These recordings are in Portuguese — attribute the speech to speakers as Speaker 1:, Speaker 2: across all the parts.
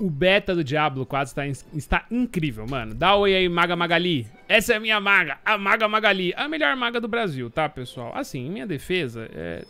Speaker 1: O beta do Diablo 4 está, está incrível, mano. Dá oi aí, Maga Magali. Essa é a minha maga, a Maga Magali. A melhor maga do Brasil, tá, pessoal? Assim, em minha defesa, é,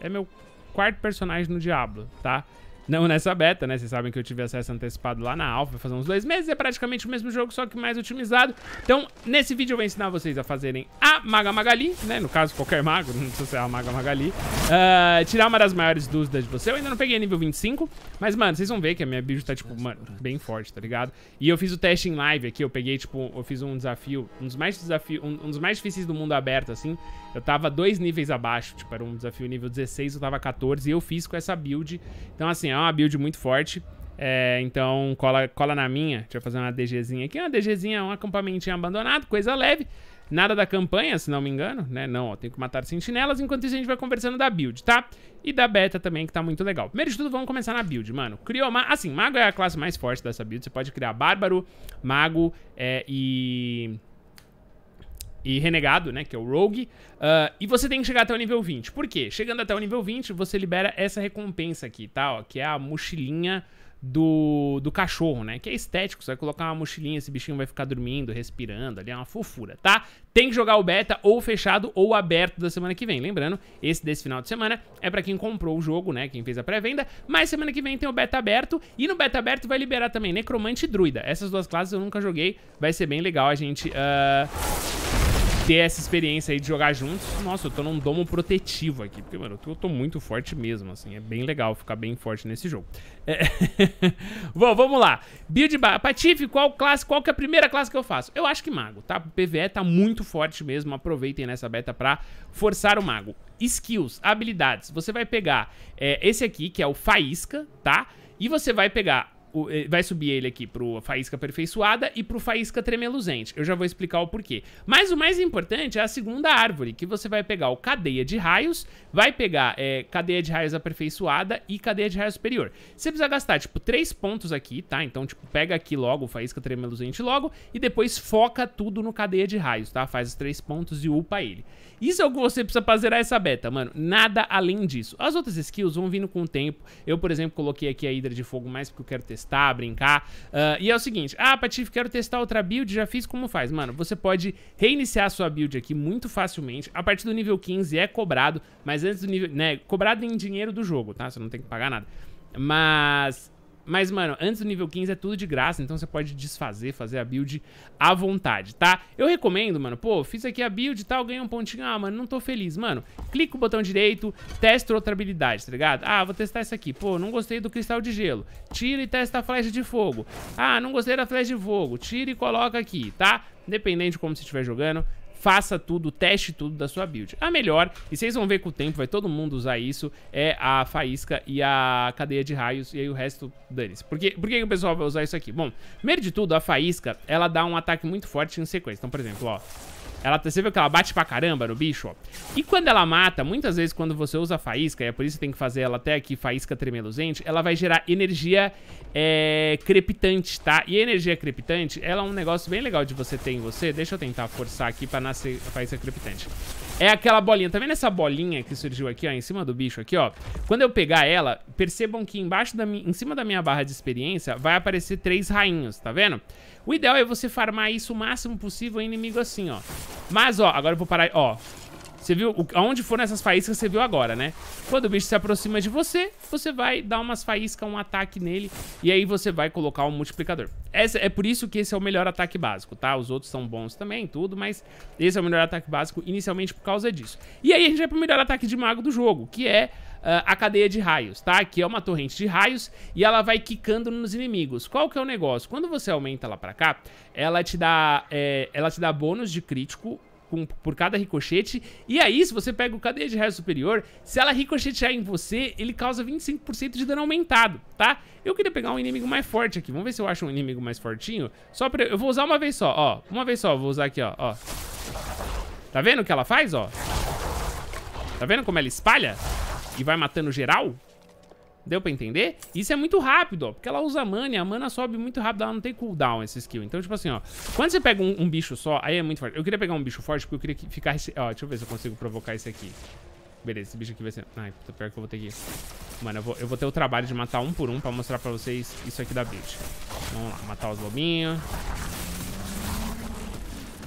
Speaker 1: é meu quarto personagem no Diablo, tá? Não nessa beta, né? Vocês sabem que eu tive acesso antecipado lá na alpha, faz uns dois meses. É praticamente o mesmo jogo, só que mais otimizado. Então, nesse vídeo eu vou ensinar vocês a fazerem a Maga Magali, né? No caso, qualquer mago, não precisa ser a Maga Magali. Uh, tirar uma das maiores dúvidas de você. Eu ainda não peguei nível 25, mas, mano, vocês vão ver que a minha build tá, tipo, mano, bem forte, tá ligado? E eu fiz o teste em live aqui, eu peguei, tipo, eu fiz um desafio, um dos mais desafios, um, um dos mais difíceis do mundo aberto, assim. Eu tava dois níveis abaixo, tipo, era um desafio nível 16, eu tava 14, e eu fiz com essa build. Então, assim, é é uma build muito forte. É, então cola, cola na minha. Deixa eu fazer uma DGzinha aqui. Uma DGzinha, é um acampamentinho abandonado, coisa leve. Nada da campanha, se não me engano, né? Não, ó, tem que matar sentinelas. Enquanto isso, a gente vai conversando da build, tá? E da beta também, que tá muito legal. Primeiro de tudo, vamos começar na build, mano. Criou... Ma assim, mago é a classe mais forte dessa build. Você pode criar bárbaro, mago é, e e renegado, né, que é o Rogue, uh, e você tem que chegar até o nível 20. Por quê? Chegando até o nível 20, você libera essa recompensa aqui, tá, ó, que é a mochilinha do, do cachorro, né, que é estético, você vai colocar uma mochilinha, esse bichinho vai ficar dormindo, respirando, ali é uma fofura, tá? Tem que jogar o beta ou fechado ou aberto da semana que vem, lembrando, esse desse final de semana é pra quem comprou o jogo, né, quem fez a pré-venda, mas semana que vem tem o beta aberto, e no beta aberto vai liberar também Necromante e Druida, essas duas classes eu nunca joguei, vai ser bem legal a gente... Uh ter essa experiência aí de jogar juntos. Nossa, eu tô num domo protetivo aqui. Porque, mano, eu tô, muito forte mesmo, assim. É bem legal ficar bem forte nesse jogo. É... Bom, vamos lá. Build bar. Patife, qual classe, qual que é a primeira classe que eu faço? Eu acho que mago, tá? O PvE tá muito forte mesmo. Aproveitem nessa beta pra forçar o mago. Skills, habilidades. Você vai pegar é, esse aqui, que é o Faísca, tá? E você vai pegar o, eh, vai subir ele aqui pro Faísca Aperfeiçoada e pro Faísca Tremeluzente. Eu já vou explicar o porquê. Mas o mais importante é a segunda árvore, que você vai pegar o Cadeia de Raios, vai pegar é, Cadeia de Raios Aperfeiçoada e Cadeia de Raios Superior. Você precisa gastar, tipo, três pontos aqui, tá? Então, tipo, pega aqui logo o Faísca Tremeluzente logo e depois foca tudo no Cadeia de Raios, tá? Faz os três pontos e upa ele. Isso é o que você precisa pra zerar essa beta, mano. Nada além disso. As outras skills vão vindo com o tempo. Eu, por exemplo, coloquei aqui a Hidra de Fogo mais porque eu quero testar testar, brincar. Uh, e é o seguinte, ah, Patife, quero testar outra build, já fiz, como faz? Mano, você pode reiniciar a sua build aqui muito facilmente. A partir do nível 15 é cobrado, mas antes do nível... né, cobrado em dinheiro do jogo, tá? Você não tem que pagar nada. Mas mas, mano, antes do nível 15 é tudo de graça, então você pode desfazer, fazer a build à vontade, tá? Eu recomendo, mano, pô, fiz aqui a build e tal, ganhei um pontinho, ah, mano, não tô feliz. Mano, clica o botão direito, testa outra habilidade, tá ligado? Ah, vou testar essa aqui, pô, não gostei do cristal de gelo. Tira e testa a flecha de fogo. Ah, não gostei da flecha de fogo. Tira e coloca aqui, tá? Independente de como você estiver jogando, faça tudo, teste tudo da sua build. A melhor, e vocês vão ver com o tempo, vai todo mundo usar isso, é a faísca e a cadeia de raios, e aí o resto, dane-se. Por, por que o pessoal vai usar isso aqui? Bom, primeiro de tudo, a faísca, ela dá um ataque muito forte em sequência. Então, por exemplo, ó, ela, você viu que ela bate pra caramba no bicho, ó. E quando ela mata, muitas vezes quando você usa faísca, e é por isso que tem que fazer ela até aqui, faísca tremeluzente, ela vai gerar energia é, crepitante, tá? E a energia crepitante, ela é um negócio bem legal de você ter em você. Deixa eu tentar forçar aqui pra nascer a faísca crepitante é aquela bolinha. Tá vendo essa bolinha que surgiu aqui, ó, em cima do bicho aqui, ó? Quando eu pegar ela, percebam que embaixo da minha, em cima da minha barra de experiência vai aparecer três rainhos, tá vendo? O ideal é você farmar isso o máximo possível em inimigo assim, ó. Mas, ó, agora eu vou parar, ó. Você viu, aonde foram essas faíscas, você viu agora, né? Quando o bicho se aproxima de você, você vai dar umas faíscas, um ataque nele, e aí você vai colocar um multiplicador. Essa, é por isso que esse é o melhor ataque básico, tá? Os outros são bons também, tudo, mas esse é o melhor ataque básico inicialmente por causa disso. E aí a gente vai pro melhor ataque de mago do jogo, que é Uh, a cadeia de raios, tá? Que é uma torrente de raios e ela vai quicando nos inimigos. Qual que é o negócio? Quando você aumenta ela pra cá, ela te dá, é, ela te dá bônus de crítico com, por cada ricochete. E aí, se você pega o cadeia de raio superior, se ela ricochetear em você, ele causa 25% de dano aumentado, tá? Eu queria pegar um inimigo mais forte aqui. Vamos ver se eu acho um inimigo mais fortinho. Só pra... Eu vou usar uma vez só, ó. Uma vez só, vou usar aqui, ó. ó. Tá vendo o que ela faz, ó? Tá vendo como ela espalha? E vai matando geral? Deu pra entender? Isso é muito rápido, ó. Porque ela usa mana e a mana sobe muito rápido. Ela não tem cooldown, essa skill. Então, tipo assim, ó. Quando você pega um, um bicho só, aí é muito forte. Eu queria pegar um bicho forte porque eu queria que ficar... Esse... Ó, deixa eu ver se eu consigo provocar esse aqui. Beleza, esse bicho aqui vai ser... Ai, puta, pior que eu vou ter que... Mano, eu vou, eu vou ter o trabalho de matar um por um pra mostrar pra vocês isso aqui da build. Vamos lá, matar os lobinhos.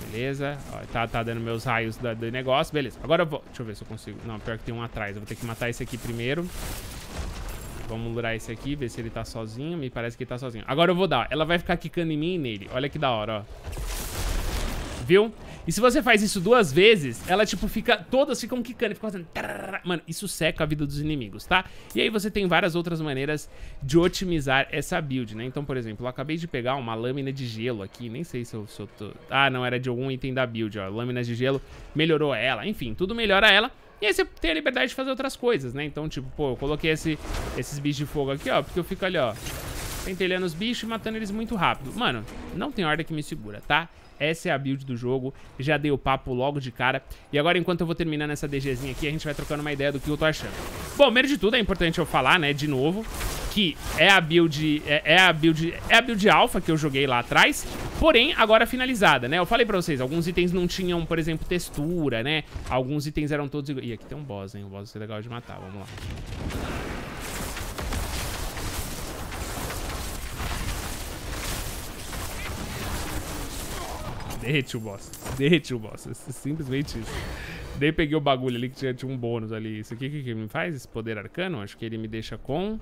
Speaker 1: Beleza. Ó, tá, tá dando meus raios do negócio. Beleza. Agora eu vou... Deixa eu ver se eu consigo... Não, pior que tem um atrás. Eu vou ter que matar esse aqui primeiro. Vamos lurar esse aqui, ver se ele tá sozinho. Me parece que ele tá sozinho. Agora eu vou dar. Ela vai ficar quicando em mim e nele. Olha que da hora, ó. Viu? E se você faz isso duas vezes, ela, tipo, fica... Todas ficam quicando e ficam fazendo... Mano, isso seca a vida dos inimigos, tá? E aí você tem várias outras maneiras de otimizar essa build, né? Então, por exemplo, eu acabei de pegar uma lâmina de gelo aqui. Nem sei se eu, se eu tô... Ah, não, era de algum item da build, ó. Lâminas de gelo melhorou ela. Enfim, tudo melhora ela. E aí você tem a liberdade de fazer outras coisas, né? Então, tipo, pô, eu coloquei esse, esses bichos de fogo aqui, ó, porque eu fico ali, ó, pentelhando os bichos e matando eles muito rápido. Mano, não tem ordem que me segura, tá? Essa é a build do jogo, já dei o papo logo de cara. E agora, enquanto eu vou terminando essa DGzinha aqui, a gente vai trocando uma ideia do que eu tô achando. Bom, primeiro de tudo, é importante eu falar, né, de novo, que é a build... É, é a build... É a build alpha que eu joguei lá atrás, Porém, agora finalizada, né? Eu falei pra vocês, alguns itens não tinham, por exemplo, textura, né? Alguns itens eram todos iguais. Ih, aqui tem um boss, hein? O boss é legal de matar, vamos lá. Derrete o boss. Derrete o boss. É simplesmente isso. Daí peguei o bagulho ali que tinha, tinha um bônus ali. Isso aqui que, que me faz? Esse poder arcano? Acho que ele me deixa com...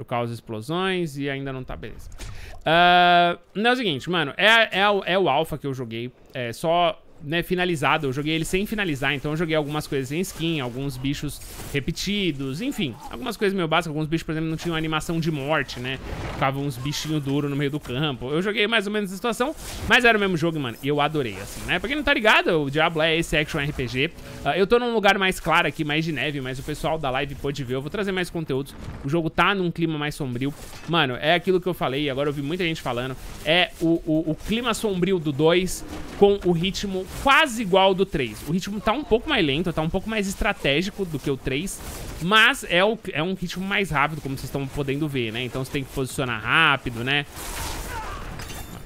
Speaker 1: Eu causo explosões e ainda não tá beleza. Uh, ah, não é o seguinte, mano. É, é, é o é alfa que eu joguei. É só né, finalizado. Eu joguei ele sem finalizar, então eu joguei algumas coisas em skin, alguns bichos repetidos, enfim. Algumas coisas meio básicas, alguns bichos, por exemplo, não tinham animação de morte, né? Ficavam uns bichinhos duros no meio do campo. Eu joguei mais ou menos a situação, mas era o mesmo jogo, mano, e eu adorei, assim, né? Pra quem não tá ligado, o Diablo é esse action RPG. Uh, ah, eu tô num lugar mais claro aqui, mais de neve, mas o pessoal da live pode ver. Eu vou trazer mais conteúdos. O jogo tá num clima mais sombrio. Mano, é aquilo que eu falei, agora eu vi muita gente falando. É o, o, o clima sombrio do 2 com o ritmo quase igual ao do 3. O ritmo tá um pouco mais lento, tá um pouco mais estratégico do que o 3, mas é, o, é um ritmo mais rápido, como vocês estão podendo ver, né? Então você tem que posicionar rápido, né?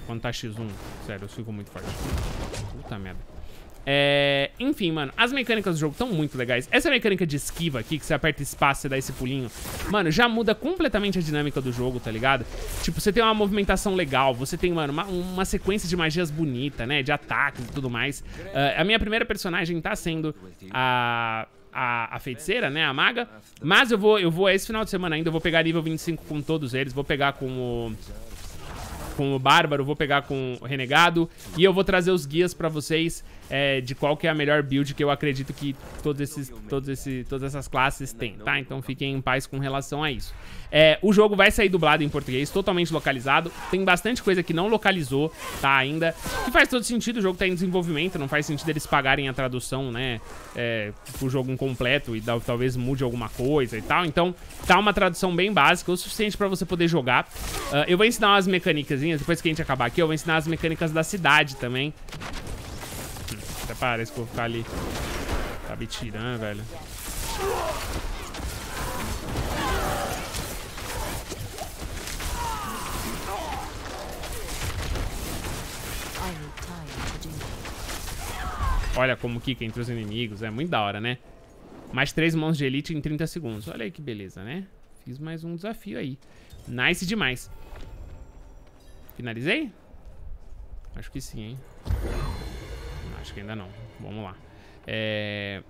Speaker 1: Quando tá X1, sério, eu fico muito forte. Puta merda. É... Enfim, mano, as mecânicas do jogo estão muito legais. Essa mecânica de esquiva aqui, que você aperta espaço e dá esse pulinho, mano, já muda completamente a dinâmica do jogo, tá ligado? Tipo, você tem uma movimentação legal, você tem, mano, uma, uma sequência de magias bonita, né? De ataques e tudo mais. Uh, a minha primeira personagem tá sendo a... A, a, feiticeira, né? A maga. Mas eu vou, eu vou é esse final de semana ainda, eu vou pegar nível 25 com todos eles. Vou pegar com o... Com o Bárbaro, vou pegar com o Renegado. E eu vou trazer os guias pra vocês é, de qual que é a melhor build que eu acredito que todos esses, todos esse, todas essas classes têm, tá? Então fiquem em paz com relação a isso. É, o jogo vai sair dublado em português, totalmente localizado. Tem bastante coisa que não localizou, tá, ainda. Que faz todo sentido, o jogo tá em desenvolvimento, não faz sentido eles pagarem a tradução, né, é, jogo incompleto e dá, talvez mude alguma coisa e tal. Então, tá uma tradução bem básica, o suficiente pra você poder jogar. Uh, eu vou ensinar umas mecânicas, depois que a gente acabar aqui, eu vou ensinar as mecânicas da cidade também. Até parece que eu vou ficar ali. Tá me tirando, velho. Olha como que entre os inimigos. É muito da hora, né? Mais três mãos de elite em 30 segundos. Olha aí que beleza, né? Fiz mais um desafio aí. Nice demais. Finalizei? Acho que sim, hein? Acho que ainda não. Vamos lá. É...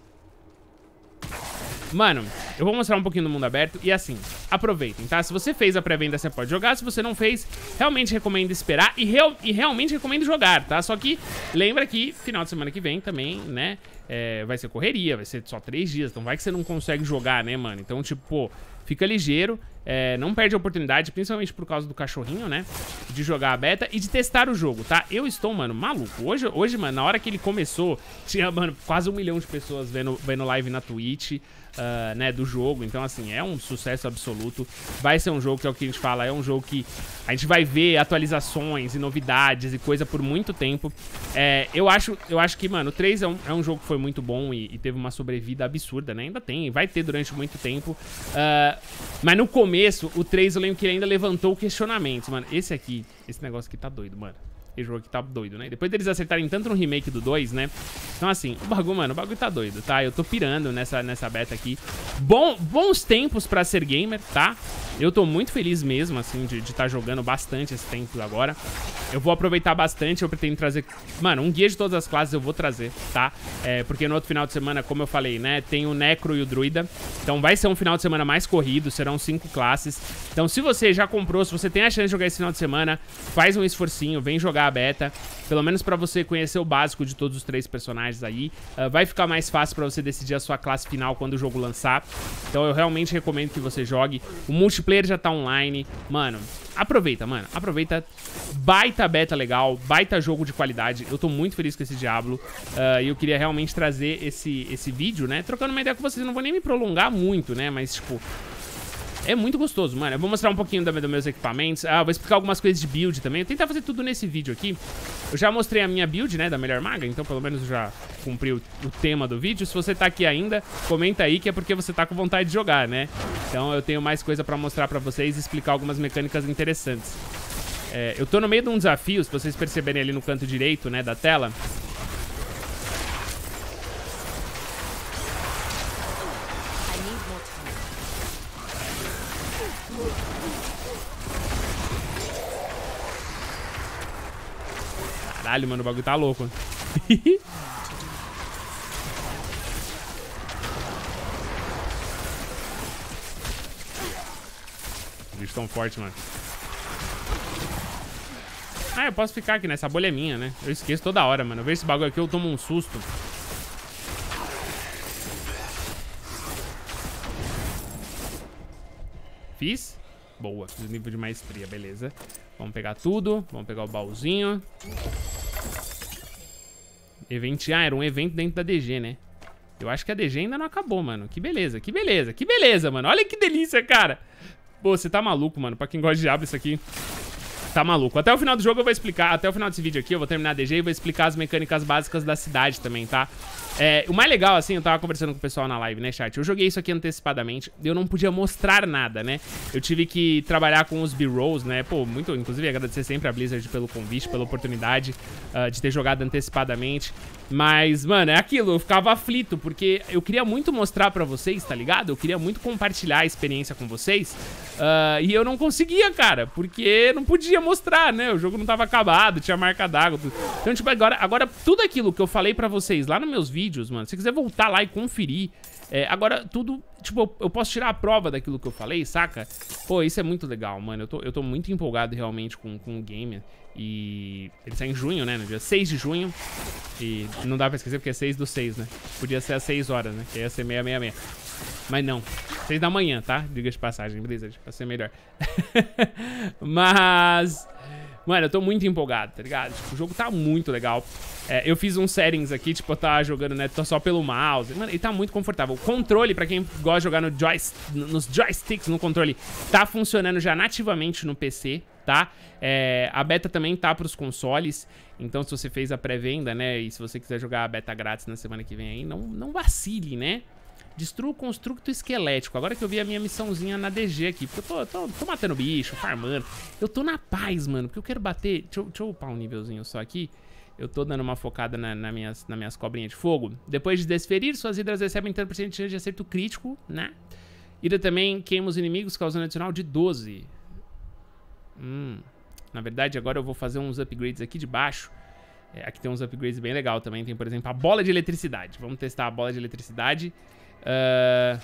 Speaker 1: Mano, eu vou mostrar um pouquinho do mundo aberto e assim, aproveitem, tá? Se você fez a pré-venda, você pode jogar. Se você não fez, realmente recomendo esperar e, real, e realmente recomendo jogar, tá? Só que lembra que final de semana que vem também, né? É, vai ser correria, vai ser só três dias, então vai que você não consegue jogar, né, mano? Então, tipo, pô, fica ligeiro é, não perde a oportunidade, principalmente por causa do cachorrinho, né? De jogar a beta e de testar o jogo, tá? Eu estou, mano, maluco. Hoje, hoje mano, na hora que ele começou, tinha, mano, quase um milhão de pessoas vendo, vendo live na Twitch, uh, né, do jogo. Então, assim, é um sucesso absoluto. Vai ser um jogo que é o que a gente fala, é um jogo que a gente vai ver atualizações e novidades e coisa por muito tempo. É, eu, acho, eu acho que, mano, o 3 é um, é um jogo que foi muito bom e, e teve uma sobrevida absurda, né? Ainda tem, vai ter durante muito tempo. Uh, mas no começo começo, o 3, eu lembro que ele ainda levantou questionamentos, mano. Esse aqui, esse negócio aqui tá doido, mano. Esse jogo aqui tá doido, né? Depois deles acertarem tanto no remake do 2, né? Então, assim, o bagulho, mano, o bagulho tá doido, tá? Eu tô pirando nessa, nessa beta aqui. Bom, bons tempos pra ser gamer, tá? Eu tô muito feliz mesmo, assim, de estar tá jogando bastante esse tempo agora. Eu vou aproveitar bastante, eu pretendo trazer... Mano, um guia de todas as classes eu vou trazer, tá? É, porque no outro final de semana, como eu falei, né? Tem o Necro e o Druida. Então vai ser um final de semana mais corrido, serão cinco classes. Então se você já comprou, se você tem a chance de jogar esse final de semana, faz um esforcinho, vem jogar a beta, pelo menos pra você conhecer o básico de todos os três personagens aí. Uh, vai ficar mais fácil pra você decidir a sua classe final quando o jogo lançar. Então eu realmente recomendo que você jogue. O multiplayer já tá online. Mano, aproveita, mano. Aproveita. Baita beta legal, baita jogo de qualidade. Eu tô muito feliz com esse Diablo. Ah, e uh, eu queria realmente trazer esse, esse vídeo, né? Trocando uma ideia com vocês. Eu não vou nem me prolongar muito, né? Mas, tipo, é muito gostoso, mano. Eu vou mostrar um pouquinho dos meus equipamentos. Ah, vou explicar algumas coisas de build também. Vou tentar fazer tudo nesse vídeo aqui. Eu já mostrei a minha build, né, da melhor maga. Então, pelo menos, eu já cumpri o, o tema do vídeo. Se você tá aqui ainda, comenta aí que é porque você tá com vontade de jogar, né? Então, eu tenho mais coisa pra mostrar pra vocês e explicar algumas mecânicas interessantes. É, eu tô no meio de um desafio, se vocês perceberem ali no canto direito, né, da tela. Caralho, mano, o bagulho tá louco. Bicho tão forte, mano. Ah, eu posso ficar aqui, né? Essa bolha é minha, né? Eu esqueço toda hora, mano. Eu vejo esse bagulho aqui, eu tomo um susto. Fiz. Boa. Fiz o Nível de maestria, beleza. Vamos pegar tudo. Vamos pegar o baúzinho. Event... Ah, era um evento dentro da DG, né? Eu acho que a DG ainda não acabou, mano. Que beleza, que beleza, que beleza, mano. Olha que delícia, cara. Pô, você tá maluco, mano. Pra quem gosta de diabo, isso aqui... Tá maluco. Até o final do jogo eu vou explicar, até o final desse vídeo aqui eu vou terminar a DG e vou explicar as mecânicas básicas da cidade também, tá? É, o mais legal, assim, eu tava conversando com o pessoal na live, né, chat? Eu joguei isso aqui antecipadamente, eu não podia mostrar nada, né? Eu tive que trabalhar com os B-Rolls, né? Pô, muito, inclusive agradecer sempre a Blizzard pelo convite, pela oportunidade uh, de ter jogado antecipadamente. Mas, mano, é aquilo, eu ficava aflito, porque eu queria muito mostrar pra vocês, tá ligado? Eu queria muito compartilhar a experiência com vocês, uh, e eu não conseguia, cara, porque não podia mostrar, né? O jogo não tava acabado, tinha marca d'água, tudo. Então, tipo, agora, agora tudo aquilo que eu falei pra vocês lá nos meus vídeos, mano, se quiser voltar lá e conferir, é, agora tudo tipo, eu, posso tirar a prova daquilo que eu falei, saca? Pô, isso é muito legal, mano. Eu tô, eu tô muito empolgado realmente com, com o game. E ele sai em junho, né? No dia 6 de junho. E não dá pra esquecer porque é 6 do 6, né? Podia ser às 6 horas, né? Que ia ser 666. Mas não. 6 da manhã, tá? Diga de passagem, beleza? Pra ser melhor. Mas... Mano, eu tô muito empolgado, tá ligado? Tipo, o jogo tá muito legal. É, eu fiz uns settings aqui, tipo, eu tá jogando, né, tô tá só pelo mouse. Mano, ele tá muito confortável. O controle, pra quem gosta de jogar no joy, nos joysticks, no controle, tá funcionando já nativamente no PC, tá? É, a beta também tá pros consoles. Então, se você fez a pré-venda, né, e se você quiser jogar a beta grátis na semana que vem aí, não, não vacile, né? Destrua o construto esquelético. Agora que eu vi a minha missãozinha na DG aqui. Porque eu tô, tô, tô matando bicho, farmando. Eu tô na paz, mano. Porque eu quero bater... Deixa eu, deixa eu upar um nívelzinho só aqui. Eu tô dando uma focada na, na minhas, nas minhas cobrinhas de fogo. Depois de desferir, suas hidras recebem 30% de chance de acerto crítico, né? Ira também queima os inimigos, causando adicional de 12. Hum. Na verdade, agora eu vou fazer uns upgrades aqui de baixo. É, aqui tem uns upgrades bem legal também. Tem, por exemplo, a bola de eletricidade. Vamos testar a bola de eletricidade. É...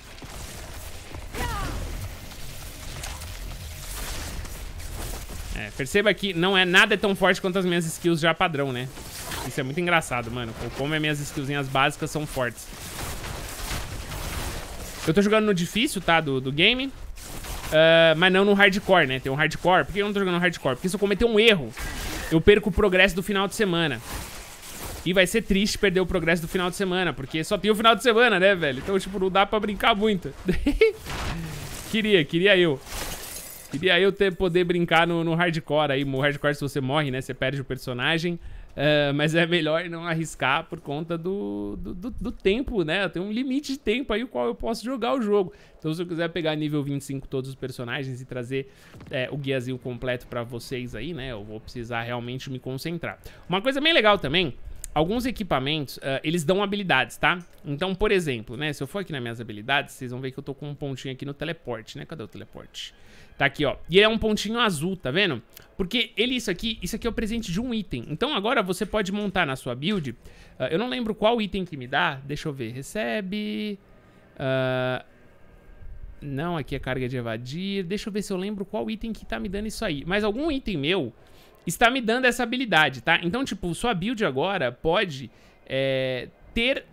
Speaker 1: É, perceba que não é nada tão forte quanto as minhas skills já padrão, né? Isso é muito engraçado, mano. Como as minhas skillzinhas básicas são fortes. Eu tô jogando no difícil, tá? Do, do game. Uh, mas não no hardcore, né? Tem um hardcore. Por que eu não tô jogando no hardcore? Porque se eu cometer um erro, eu perco o progresso do final de semana. E vai ser triste perder o progresso do final de semana, porque só tem o final de semana, né, velho? Então, tipo, não dá pra brincar muito. queria, queria eu. Queria eu ter, poder brincar no, no hardcore aí. No hardcore, se você morre, né, você perde o personagem. Uh, mas é melhor não arriscar por conta do, do, do, do tempo, né? tem um limite de tempo aí o qual eu posso jogar o jogo. Então, se eu quiser pegar nível 25 todos os personagens e trazer é, o guiazinho completo pra vocês aí, né? Eu vou precisar realmente me concentrar. Uma coisa bem legal também alguns equipamentos, uh, eles dão habilidades, tá? Então, por exemplo, né? Se eu for aqui nas minhas habilidades, vocês vão ver que eu tô com um pontinho aqui no teleporte, né? Cadê o teleporte? Tá aqui, ó. E é um pontinho azul, tá vendo? Porque ele, isso aqui, isso aqui é o presente de um item. Então agora você pode montar na sua build. Uh, eu não lembro qual item que me dá. Deixa eu ver. Recebe. Uh, não, aqui é carga de evadir. Deixa eu ver se eu lembro qual item que tá me dando isso aí. Mas algum item meu está me dando essa habilidade, tá? Então, tipo, sua build agora pode é, ter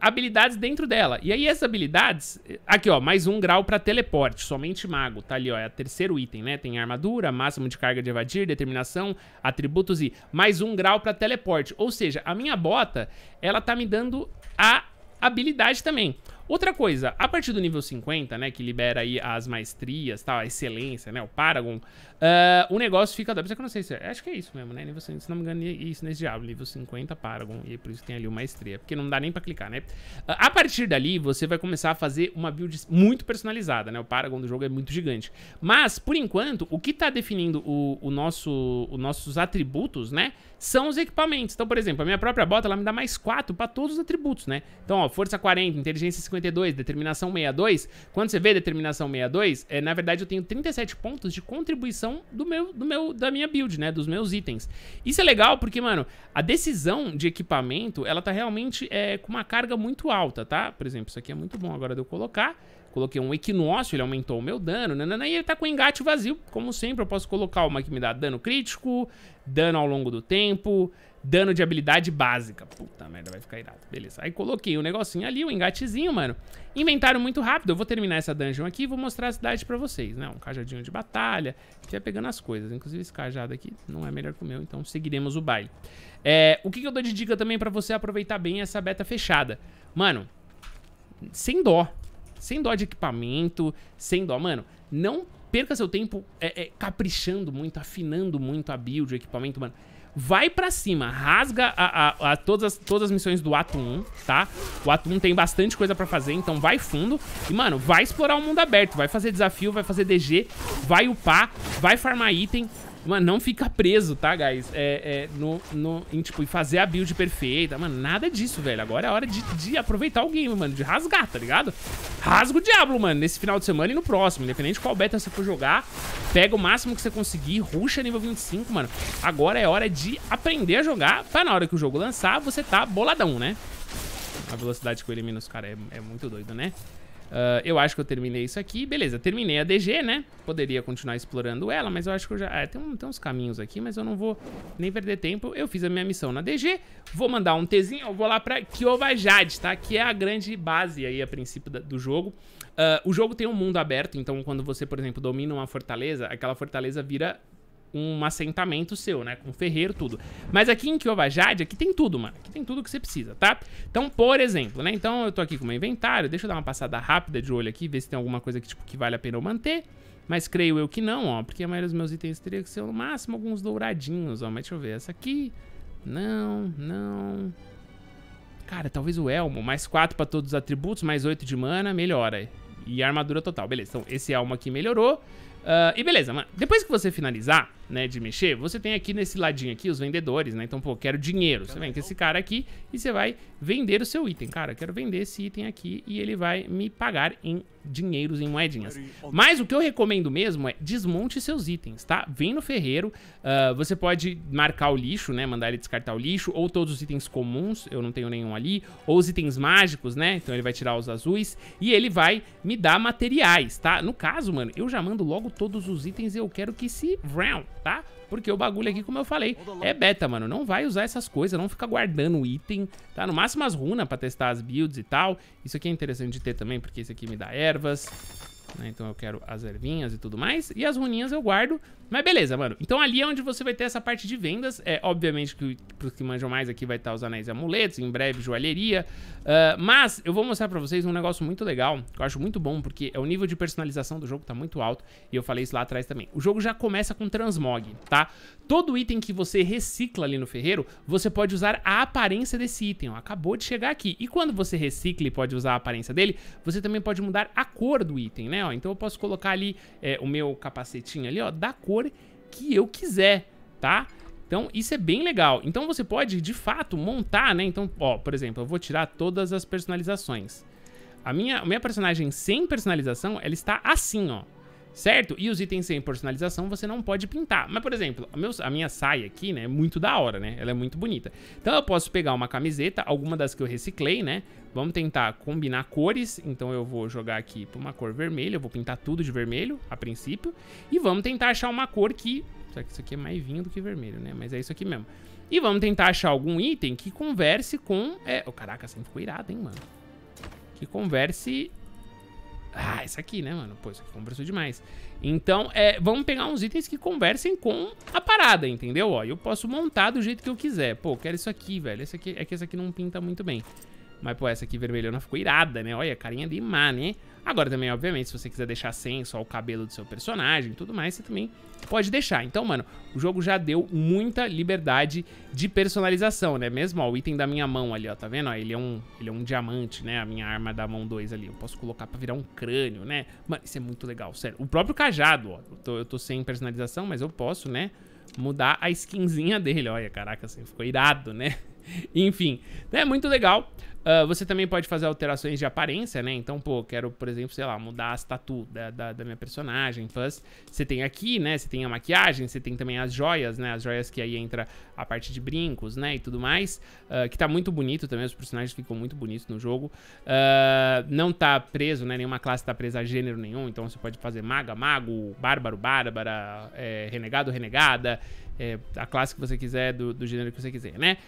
Speaker 1: habilidades dentro dela. E aí essas habilidades... Aqui, ó, mais um grau pra teleporte, somente mago. Tá ali, ó, é o terceiro item, né? Tem armadura, máximo de carga de evadir, determinação, atributos e mais um grau pra teleporte. Ou seja, a minha bota, ela tá me dando a habilidade também. Outra coisa, a partir do nível 50, né, que libera aí as maestrias, tal, a excelência, né, o Paragon, uh, o negócio fica... eu não sei se... É, acho que é isso mesmo, né, nível 50, se não me engano, é isso nesse diabo, nível 50, Paragon, e por isso tem ali o maestria, porque não dá nem pra clicar, né. Uh, a partir dali, você vai começar a fazer uma build muito personalizada, né, o Paragon do jogo é muito gigante. Mas, por enquanto, o que tá definindo o, o nosso, os nossos atributos, né, são os equipamentos. Então, por exemplo, a minha própria bota, ela me dá mais 4 pra todos os atributos, né. Então, ó, força 40, inteligência 50, 52, determinação 62. Quando você vê determinação 62, é, na verdade eu tenho 37 pontos de contribuição do meu, do meu, da minha build, né? Dos meus itens. Isso é legal porque, mano, a decisão de equipamento, ela tá realmente é, com uma carga muito alta, tá? Por exemplo, isso aqui é muito bom agora de eu colocar. Coloquei um equinócio, ele aumentou o meu dano, né? e ele tá com engate vazio. Como sempre, eu posso colocar uma que me dá dano crítico, dano ao longo do tempo, Dano de habilidade básica. Puta merda, vai ficar irado. Beleza. Aí coloquei o um negocinho ali, o um engatezinho, mano. Inventário muito rápido. Eu vou terminar essa dungeon aqui e vou mostrar a cidade pra vocês, né? Um cajadinho de batalha. vai pegando as coisas. Inclusive esse cajado aqui não é melhor que o meu, então seguiremos o baile. É, o que, que eu dou de dica também pra você aproveitar bem essa beta fechada? Mano, sem dó. Sem dó de equipamento, sem dó. Mano, não perca seu tempo é, é, caprichando muito, afinando muito a build, o equipamento, mano vai pra cima, rasga a, a, a todas, as, todas as missões do ato 1, tá? O ato 1 tem bastante coisa pra fazer, então vai fundo. E, mano, vai explorar o mundo aberto, vai fazer desafio, vai fazer DG, vai upar, vai farmar item, Mano, não fica preso, tá, guys? É, é, no, no, em, tipo, fazer a build perfeita. Mano, nada disso, velho. Agora é hora de, de aproveitar o game, mano. De rasgar, tá ligado? Rasga o diabo, mano. Nesse final de semana e no próximo. Independente de qual beta você for jogar, pega o máximo que você conseguir. Ruxa nível 25, mano. Agora é hora de aprender a jogar. Pra tá na hora que o jogo lançar, você tá boladão, né? A velocidade que eu elimino os caras é, é muito doido, né? Uh, eu acho que eu terminei isso aqui. Beleza, terminei a DG, né? Poderia continuar explorando ela, mas eu acho que eu já... É, tem, um, tem, uns caminhos aqui, mas eu não vou nem perder tempo. Eu fiz a minha missão na DG. Vou mandar um Tzinho. Eu vou lá pra Kiovajad, tá? Que é a grande base aí, a princípio da, do jogo. Uh, o jogo tem um mundo aberto, então quando você, por exemplo, domina uma fortaleza, aquela fortaleza vira um assentamento seu, né? Com ferreiro, tudo. Mas aqui em Kiovajade, aqui tem tudo, mano. Aqui tem tudo que você precisa, tá? Então, por exemplo, né? Então, eu tô aqui com o meu inventário. Deixa eu dar uma passada rápida de olho aqui, ver se tem alguma coisa que, tipo, que vale a pena eu manter. Mas creio eu que não, ó. Porque a maioria dos meus itens teria que ser, no máximo, alguns douradinhos, ó. Mas deixa eu ver. Essa aqui... Não, não... Cara, talvez o elmo. Mais 4 pra todos os atributos, mais 8 de mana, melhora. E armadura total. Beleza, então esse elmo aqui melhorou. Uh, e beleza, mano. Depois que você finalizar né, de mexer, você tem aqui nesse ladinho aqui os vendedores, né? Então, pô, quero dinheiro. Você vem com esse cara aqui e você vai vender o seu item. Cara, quero vender esse item aqui e ele vai me pagar em dinheiros, em moedinhas. Mas o que eu recomendo mesmo é desmonte seus itens, tá? Vem no ferreiro, uh, você pode marcar o lixo, né? Mandar ele descartar o lixo, ou todos os itens comuns, eu não tenho nenhum ali, ou os itens mágicos, né? Então ele vai tirar os azuis e ele vai me dar materiais, tá? No caso, mano, eu já mando logo todos os itens e eu quero que se round tá? Porque o bagulho aqui, como eu falei, é beta, mano. Não vai usar essas coisas, não fica guardando item, tá? No máximo as runas pra testar as builds e tal. Isso aqui é interessante de ter também, porque isso aqui me dá ervas. Né? Então eu quero as ervinhas e tudo mais. E as runinhas eu guardo. Mas beleza, mano. Então ali é onde você vai ter essa parte de vendas. É, obviamente que pros que manjam mais aqui vai estar os anéis e amuletos. Em breve, joalheria. Uh, mas eu vou mostrar pra vocês um negócio muito legal. Que eu acho muito bom. Porque é o nível de personalização do jogo tá muito alto. E eu falei isso lá atrás também. O jogo já começa com transmog, tá? Todo item que você recicla ali no ferreiro, você pode usar a aparência desse item. Ó, acabou de chegar aqui. E quando você recicla e pode usar a aparência dele, você também pode mudar a cor do item, né? né? Ó, então eu posso colocar ali é, o meu capacetinho ali, ó, da cor que eu quiser, tá? Então isso é bem legal. Então você pode, de fato, montar, né? Então, ó, por exemplo, eu vou tirar todas as personalizações. A minha, minha personagem sem personalização, ela está assim, ó certo? E os itens sem personalização você não pode pintar. Mas, por exemplo, a, minha saia aqui, né, é muito da hora, né? Ela é muito bonita. Então eu posso pegar uma camiseta, alguma das que eu reciclei, né? Vamos tentar combinar cores. Então eu vou jogar aqui pra uma cor vermelha. Eu vou pintar tudo de vermelho, a princípio. E vamos tentar achar uma cor que... Será que isso aqui é mais vinho do que vermelho, né? Mas é isso aqui mesmo. E vamos tentar achar algum item que converse com... É... Oh, caraca, sempre ficou irado, hein, mano? Que converse ah, isso aqui, né, mano? Pô, isso aqui conversou demais. Então, é, vamos pegar uns itens que conversem com a parada, entendeu? Ó, eu posso montar do jeito que eu quiser. Pô, quero isso aqui, velho. Esse aqui, é que esse aqui não pinta muito bem. Mas, pô, essa aqui vermelhona ficou irada, né? Olha, carinha de má, né? Agora também, obviamente, se você quiser deixar sem só o cabelo do seu personagem e tudo mais, você também pode deixar. Então, mano, o jogo já deu muita liberdade de personalização, né? Mesmo, ó, o item da minha mão ali, ó, tá vendo? Ó, ele, é um, ele é um diamante, né? A minha arma da mão 2 ali. Eu posso colocar pra virar um crânio, né? Mano, isso é muito legal, sério. O próprio cajado, ó. Eu tô, eu tô sem personalização, mas eu posso, né? Mudar a skinzinha dele. Olha, caraca, assim, ficou irado, né? Enfim, então é né? muito legal. Uh, você também pode fazer alterações de aparência, né? Então, pô, quero, por exemplo, sei lá, mudar a tatu da, da, da, minha personagem. Plus, você tem aqui, né? Você tem a maquiagem, você tem também as joias, né? As joias que aí entra a parte de brincos, né? E tudo mais. Uh, que tá muito bonito também, os personagens ficam muito bonitos no jogo. Uh, não tá preso, né? Nenhuma classe tá presa a gênero nenhum. Então, você pode fazer maga, mago, bárbaro, bárbara, é, renegado, renegada. É, a classe que você quiser, do, do gênero que você quiser, né?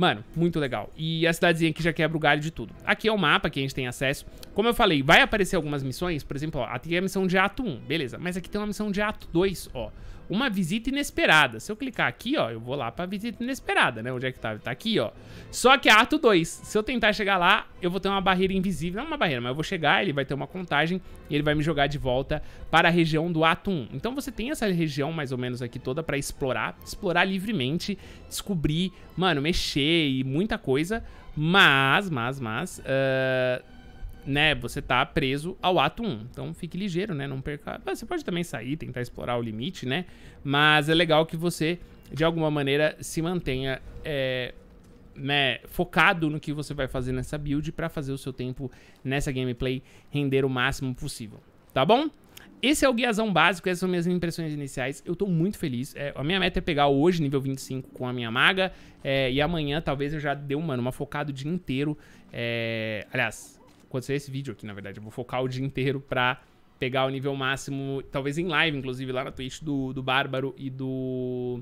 Speaker 1: Mano, muito legal. E a cidadezinha aqui já quebra o galho de tudo. Aqui é o mapa que a gente tem acesso. Como eu falei, vai aparecer algumas missões. Por exemplo, ó, aqui é a missão de ato 1, beleza. Mas aqui tem uma missão de ato 2, ó uma visita inesperada. Se eu clicar aqui, ó, eu vou lá pra visita inesperada, né? Onde é que tá? Tá aqui, ó. Só que é ato 2. Se eu tentar chegar lá, eu vou ter uma barreira invisível. Não é uma barreira, mas eu vou chegar, ele vai ter uma contagem e ele vai me jogar de volta para a região do ato 1. Um. Então você tem essa região mais ou menos aqui toda pra explorar. Explorar livremente, descobrir, mano, mexer e muita coisa. Mas, mas, mas... Uh né, você tá preso ao ato 1. Então fique ligeiro, né, não perca... Ah, você pode também sair, tentar explorar o limite, né, mas é legal que você, de alguma maneira, se mantenha, é, né, focado no que você vai fazer nessa build para fazer o seu tempo nessa gameplay render o máximo possível, tá bom? Esse é o guiazão básico, essas são minhas impressões iniciais. Eu tô muito feliz. É, a minha meta é pegar hoje nível 25 com a minha maga. É, e amanhã talvez eu já dê, mano, uma focada o dia inteiro. É, aliás, quando esse vídeo aqui, na verdade. Eu vou focar o dia inteiro pra pegar o nível máximo, talvez em live, inclusive, lá na Twitch do, do Bárbaro e do.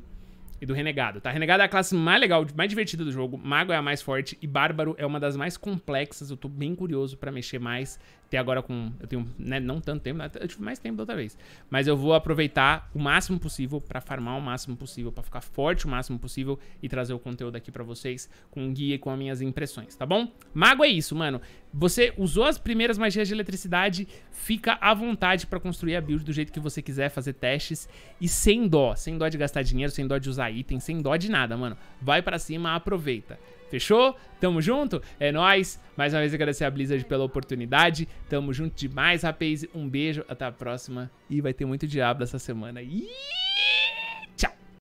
Speaker 1: E do Renegado, tá? Renegado é a classe mais legal, mais divertida do jogo. Mago é a mais forte e Bárbaro é uma das mais complexas. Eu tô bem curioso para mexer mais até agora com. Eu tenho né, não tanto tempo, né, eu tive mais tempo da outra vez. Mas eu vou aproveitar o máximo possível para farmar o máximo possível, para ficar forte o máximo possível e trazer o conteúdo aqui para vocês com guia e com as minhas impressões, tá bom? Mago é isso, mano. Você usou as primeiras magias de eletricidade, fica à vontade para construir a build do jeito que você quiser, fazer testes e sem dó, sem dó de gastar dinheiro, sem dó de usar item, sem dó de nada, mano. Vai para cima, aproveita. Fechou? Tamo junto? É nóis. Mais uma vez agradecer a Blizzard pela oportunidade. Tamo junto demais, rapaz. Um beijo, até a próxima. E vai ter muito diabo essa semana. Ih!